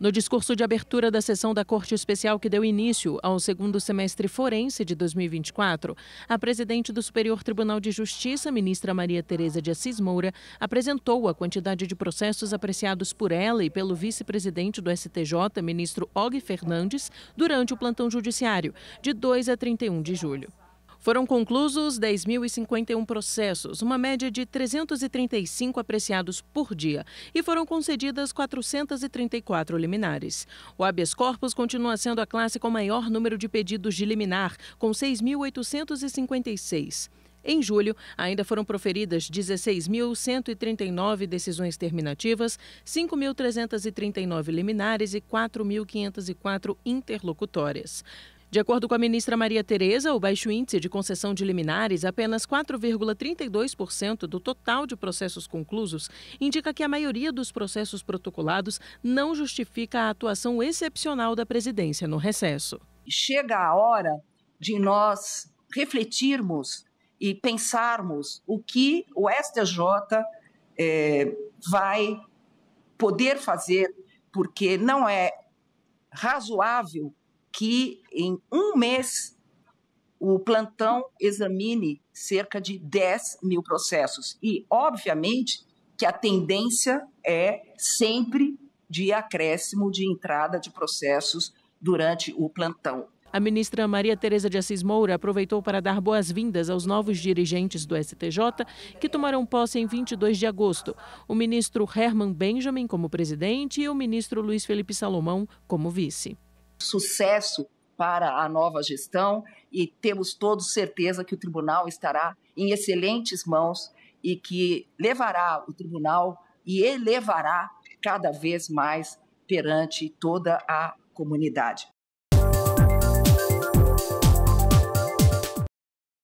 No discurso de abertura da sessão da Corte Especial que deu início ao segundo semestre forense de 2024, a presidente do Superior Tribunal de Justiça, ministra Maria Tereza de Assis Moura, apresentou a quantidade de processos apreciados por ela e pelo vice-presidente do STJ, ministro Og Fernandes, durante o plantão judiciário, de 2 a 31 de julho. Foram conclusos 10.051 processos, uma média de 335 apreciados por dia, e foram concedidas 434 liminares. O habeas corpus continua sendo a classe com maior número de pedidos de liminar, com 6.856. Em julho, ainda foram proferidas 16.139 decisões terminativas, 5.339 liminares e 4.504 interlocutórias. De acordo com a ministra Maria Tereza, o baixo índice de concessão de liminares, apenas 4,32% do total de processos conclusos, indica que a maioria dos processos protocolados não justifica a atuação excepcional da presidência no recesso. Chega a hora de nós refletirmos e pensarmos o que o STJ é, eh, vai poder fazer, porque não é razoável que em um mês o plantão examine cerca de 10 mil processos. E, obviamente, que a tendência é sempre de acréscimo de entrada de processos durante o plantão. A ministra Maria Tereza de Assis Moura aproveitou para dar boas-vindas aos novos dirigentes do STJ, que tomarão posse em 22 de agosto. O ministro Herman Benjamin como presidente e o ministro Luiz Felipe Salomão como vice sucesso para a nova gestão e temos todos certeza que o tribunal estará em excelentes mãos e que levará o tribunal e elevará cada vez mais perante toda a comunidade.